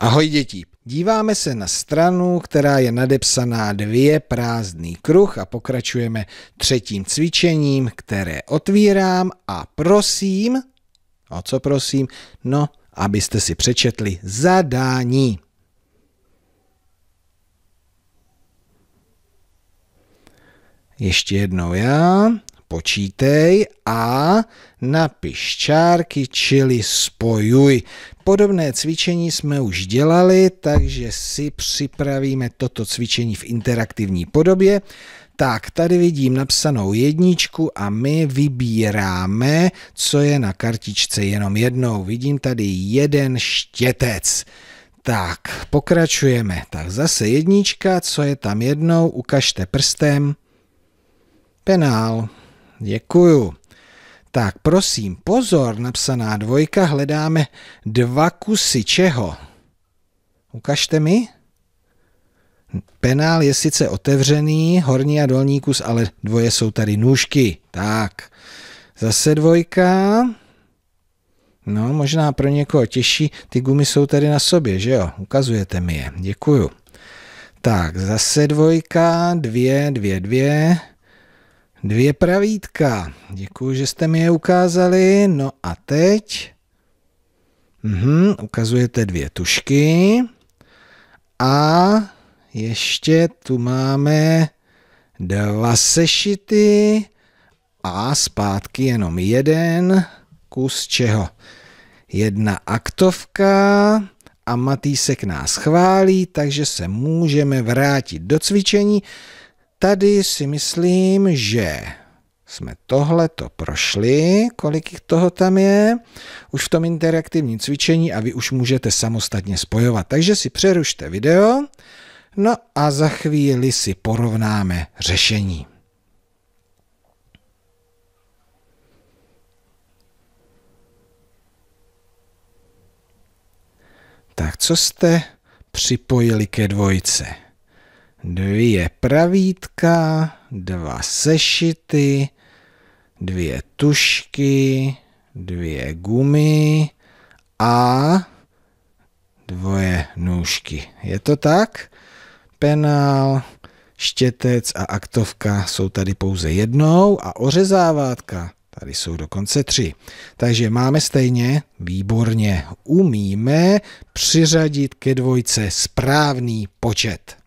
Ahoj děti. Díváme se na stranu, která je nadepsaná dvě prázdný kruh a pokračujeme třetím cvičením, které otvírám a prosím, o co prosím? No, abyste si přečetli zadání. Ještě jednou já počítej a napiš čárky, čili spojuj. Podobné cvičení jsme už dělali, takže si připravíme toto cvičení v interaktivní podobě. Tak, tady vidím napsanou jedničku a my vybíráme, co je na kartičce jenom jednou. Vidím tady jeden štětec. Tak, pokračujeme. Tak zase jednička, co je tam jednou, ukažte prstem. Penál. Děkuju. Tak prosím, pozor, napsaná dvojka, hledáme dva kusy čeho? Ukažte mi. Penál je sice otevřený, horní a dolní kus, ale dvoje jsou tady nůžky. Tak, zase dvojka. No, možná pro někoho těžší, ty gumy jsou tady na sobě, že jo? Ukazujete mi je, děkuju. Tak, zase dvojka, dvě, dvě, dvě. Dvě pravítka. Děkuji, že jste mi je ukázali. No a teď mhm, ukazujete dvě tušky. A ještě tu máme dva sešity a zpátky jenom jeden kus čeho. Jedna aktovka a Matýsek nás chválí, takže se můžeme vrátit do cvičení tady si myslím, že jsme tohle to prošli, kolik toho tam je, už v tom interaktivním cvičení a vy už můžete samostatně spojovat. Takže si přerušte video, no a za chvíli si porovnáme řešení. Tak co jste připojili ke dvojce? dvě pravítka, dva sešity, dvě tušky, dvě gumy a dvoje nůžky. Je to tak? Penál, štětec a aktovka jsou tady pouze jednou a ořezávátka Tady jsou dokonce tři. Takže máme stejně, výborně, umíme přiřadit ke dvojce správný počet.